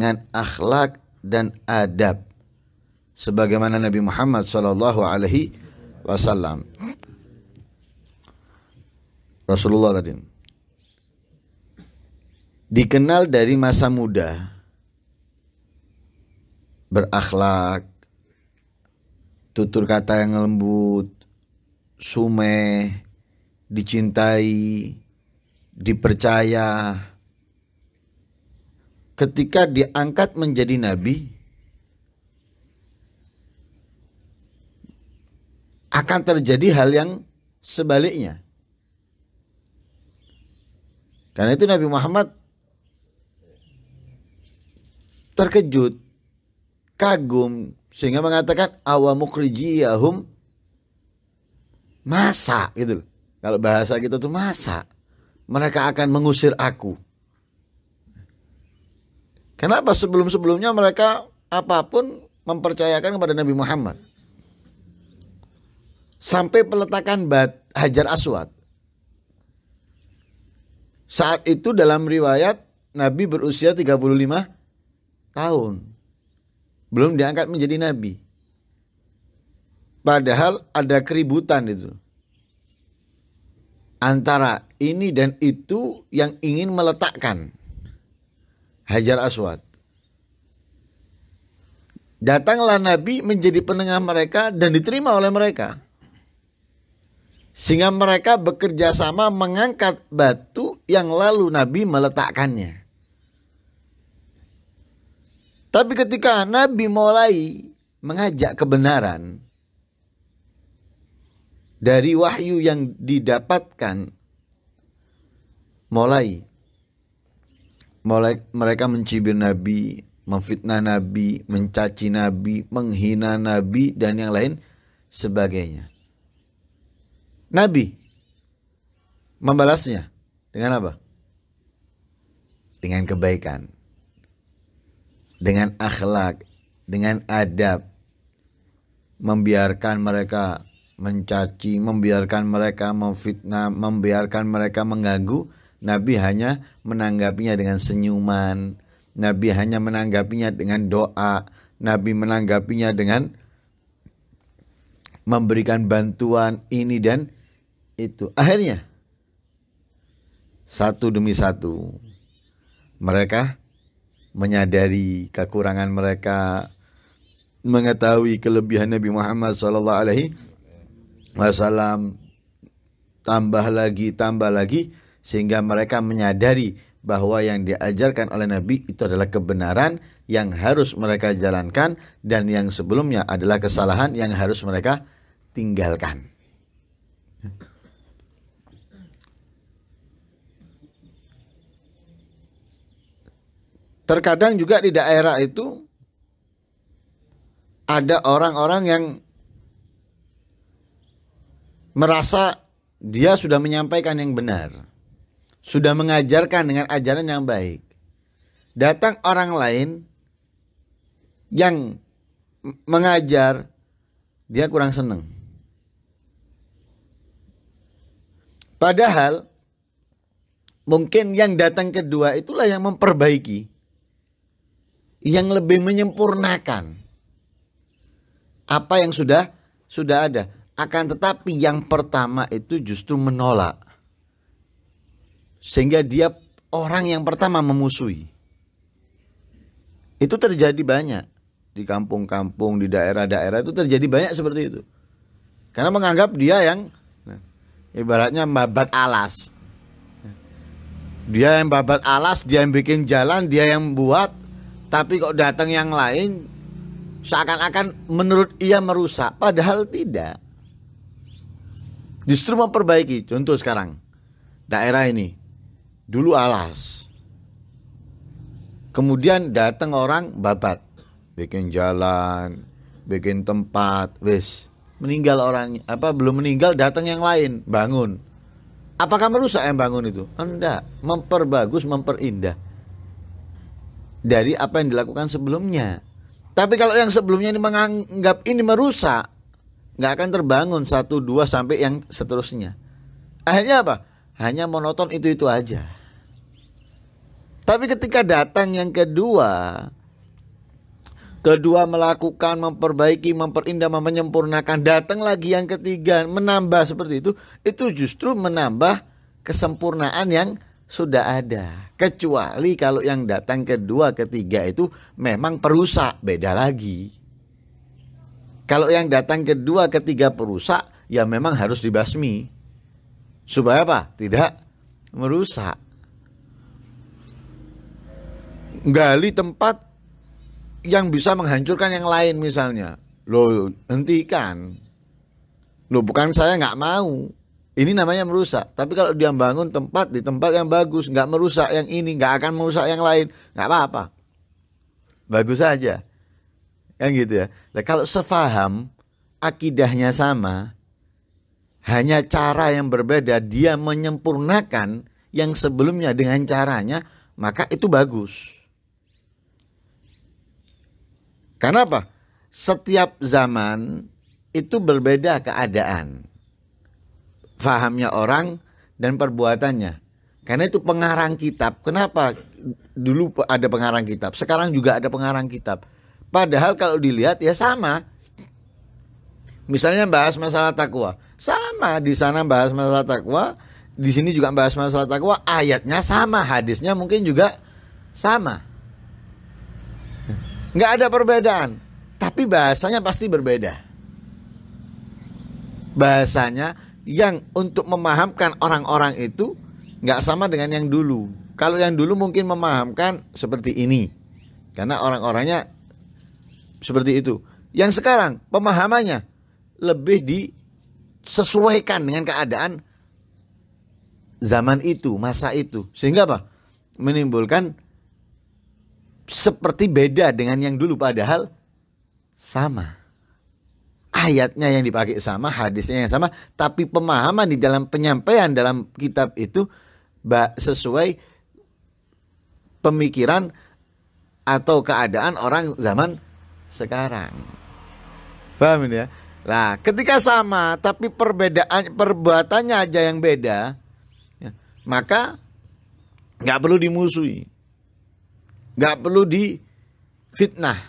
dengan akhlak dan adab sebagaimana Nabi Muhammad sallallahu alaihi wasallam. Rasulullah tadi dikenal dari masa muda berakhlak tutur kata yang lembut sumeh dicintai dipercaya ketika diangkat menjadi nabi akan terjadi hal yang sebaliknya. Karena itu Nabi Muhammad terkejut, kagum sehingga mengatakan awamukrijiyahum masa gitu Kalau bahasa kita tuh masa mereka akan mengusir aku. Kenapa sebelum-sebelumnya mereka apapun mempercayakan kepada Nabi Muhammad? Sampai peletakan bat Hajar Aswad. Saat itu dalam riwayat Nabi berusia 35 tahun. Belum diangkat menjadi nabi. Padahal ada keributan itu antara ini dan itu yang ingin meletakkan Hajar Aswad. Datanglah Nabi menjadi penengah mereka dan diterima oleh mereka. Sehingga mereka bekerja sama mengangkat batu yang lalu Nabi meletakkannya. Tapi ketika Nabi mulai mengajak kebenaran dari wahyu yang didapatkan mulai mereka mencibir Nabi, memfitnah Nabi, mencaci Nabi, menghina Nabi, dan yang lain sebagainya. Nabi membalasnya dengan apa? Dengan kebaikan, dengan akhlak, dengan adab, membiarkan mereka mencaci, membiarkan mereka memfitnah, membiarkan mereka mengganggu, Nabi hanya menanggapinya dengan senyuman. Nabi hanya menanggapinya dengan doa. Nabi menanggapinya dengan memberikan bantuan ini dan itu. Akhirnya satu demi satu mereka menyadari kekurangan mereka, mengetahui kelebihan Nabi Muhammad sallallahu alaihi wasallam. Tambah lagi, tambah lagi sehingga mereka menyadari bahwa yang diajarkan oleh Nabi itu adalah kebenaran yang harus mereka jalankan dan yang sebelumnya adalah kesalahan yang harus mereka tinggalkan. Terkadang juga di daerah itu ada orang-orang yang merasa dia sudah menyampaikan yang benar sudah mengajarkan dengan ajaran yang baik. Datang orang lain yang mengajar dia kurang senang. Padahal mungkin yang datang kedua itulah yang memperbaiki. Yang lebih menyempurnakan apa yang sudah sudah ada. Akan tetapi yang pertama itu justru menolak. Sehingga dia orang yang pertama memusuhi. Itu terjadi banyak di kampung-kampung, di daerah-daerah itu terjadi banyak seperti itu. Karena menganggap dia yang nah, ibaratnya babat alas. Dia yang babat alas, dia yang bikin jalan, dia yang buat, tapi kok datang yang lain seakan-akan menurut ia merusak, padahal tidak. Justru memperbaiki. Contoh sekarang daerah ini dulu alas. Kemudian datang orang babat, bikin jalan, bikin tempat, wis. Meninggal orang apa belum meninggal datang yang lain, bangun. Apakah merusak yang bangun itu? Enggak, memperbagus, memperindah dari apa yang dilakukan sebelumnya. Tapi kalau yang sebelumnya ini menganggap ini merusak, nggak akan terbangun satu dua sampai yang seterusnya. Akhirnya apa? Hanya monoton itu itu aja. Tapi ketika datang yang kedua, kedua melakukan, memperbaiki, memperindah, menyempurnakan, datang lagi yang ketiga, menambah seperti itu, itu justru menambah kesempurnaan yang sudah ada. Kecuali kalau yang datang kedua, ketiga itu memang perusak, beda lagi. Kalau yang datang kedua, ketiga perusak, ya memang harus dibasmi. Supaya apa? Tidak merusak gali tempat yang bisa menghancurkan yang lain misalnya. lo hentikan. lo bukan saya nggak mau. Ini namanya merusak. Tapi kalau dia bangun tempat di tempat yang bagus, nggak merusak yang ini, nggak akan merusak yang lain, nggak apa-apa. Bagus saja. Kan gitu ya. Nah, kalau sefaham, akidahnya sama, hanya cara yang berbeda, dia menyempurnakan yang sebelumnya dengan caranya, maka itu bagus. Karena apa? Setiap zaman itu berbeda keadaan. Fahamnya orang dan perbuatannya. Karena itu pengarang kitab. Kenapa dulu ada pengarang kitab, sekarang juga ada pengarang kitab. Padahal kalau dilihat ya sama. Misalnya bahas masalah takwa, sama di sana bahas masalah takwa, di sini juga bahas masalah takwa, ayatnya sama, hadisnya mungkin juga sama nggak ada perbedaan, tapi bahasanya pasti berbeda. Bahasanya yang untuk memahamkan orang-orang itu nggak sama dengan yang dulu. Kalau yang dulu mungkin memahamkan seperti ini, karena orang-orangnya seperti itu. Yang sekarang pemahamannya lebih disesuaikan dengan keadaan zaman itu, masa itu. Sehingga apa? Menimbulkan seperti beda dengan yang dulu padahal sama. Ayatnya yang dipakai sama, hadisnya yang sama, tapi pemahaman di dalam penyampaian dalam kitab itu sesuai pemikiran atau keadaan orang zaman sekarang. Paham ya? Nah, ketika sama tapi perbedaan perbuatannya aja yang beda, ya, maka nggak perlu dimusuhi nggak perlu di fitnah.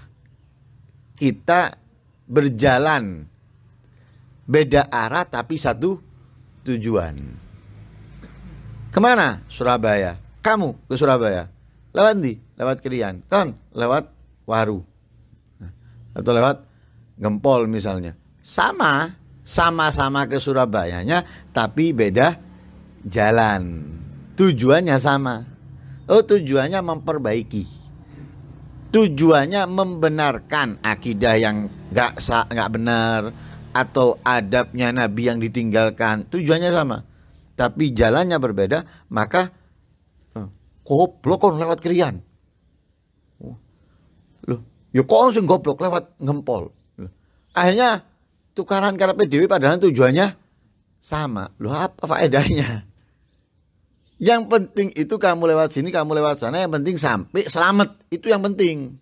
Kita berjalan beda arah tapi satu tujuan. Kemana? Surabaya. Kamu ke Surabaya. Lewat di? Lewat Kerian. Kan lewat Waru. Atau lewat Gempol misalnya. Sama, sama-sama ke Surabayanya tapi beda jalan. Tujuannya sama. Oh, tujuannya memperbaiki tujuannya membenarkan akidah yang nggak nggak benar atau adabnya nabi yang ditinggalkan tujuannya sama tapi jalannya berbeda maka eh, goblok lewat krian oh. loh ya kok sing goblok lewat ngempol akhirnya tukaran karena PDW padahal tujuannya sama loh apa faedahnya yang penting itu kamu lewat sini, kamu lewat sana, yang penting sampai selamat. Itu yang penting.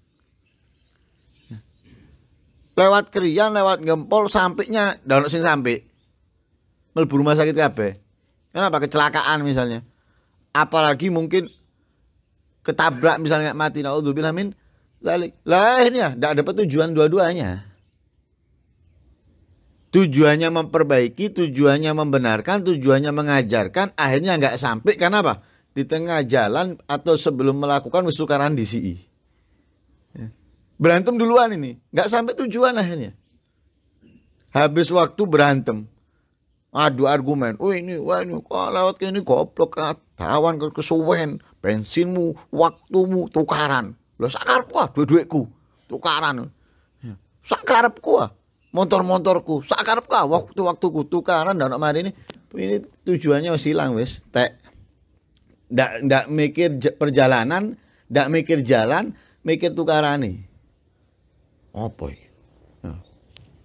Lewat kerian, lewat gempol, sampainya download sing sampai. Melbu rumah sakit apa? Kenapa kecelakaan misalnya? Apalagi mungkin ketabrak misalnya mati Nah, min zalik. Lah ini ya, tidak ada tujuan dua-duanya tujuannya memperbaiki, tujuannya membenarkan, tujuannya mengajarkan, akhirnya nggak sampai karena apa? Di tengah jalan atau sebelum melakukan wisukaran di CI. Ya. Berantem duluan ini, nggak sampai tujuan akhirnya. Habis waktu berantem, adu argumen, oh ini, wah ini, ah, kok lewat ke ini goblok, tawan ke kesuwen, bensinmu, waktumu, tukaran. loh sakar kuah, dua duaiku tukaran. Ya. Sakar kuah motor-motorku sakarep kah waktu waktuku tukaran dan mari ini ini tujuannya wis hilang wis tek ndak ndak mikir perjalanan ndak mikir jalan mikir tukaran nih oh boy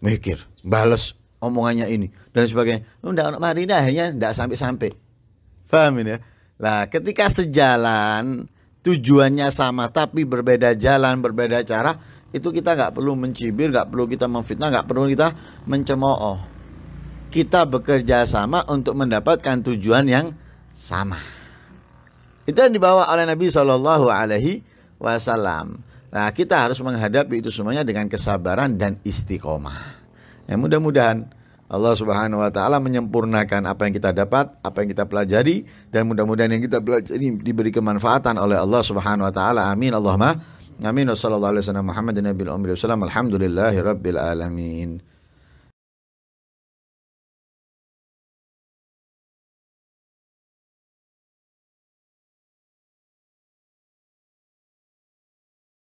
mikir bales omongannya ini dan sebagainya oh, ndak mari ini akhirnya ndak sampai-sampai paham ini ya? lah ketika sejalan tujuannya sama tapi berbeda jalan berbeda cara itu kita nggak perlu mencibir, nggak perlu kita memfitnah, nggak perlu kita mencemooh. Kita bekerja sama untuk mendapatkan tujuan yang sama. Itu yang dibawa oleh Nabi Shallallahu Alaihi Wasallam. Nah, kita harus menghadapi itu semuanya dengan kesabaran dan istiqomah. Ya, mudah-mudahan Allah Subhanahu wa taala menyempurnakan apa yang kita dapat, apa yang kita pelajari dan mudah-mudahan yang kita pelajari diberi kemanfaatan oleh Allah Subhanahu wa taala. Amin. Allahumma Amin. Wassalamualaikum warahmatullahi wabarakatuh. Alhamdulillahi rabbil alamin.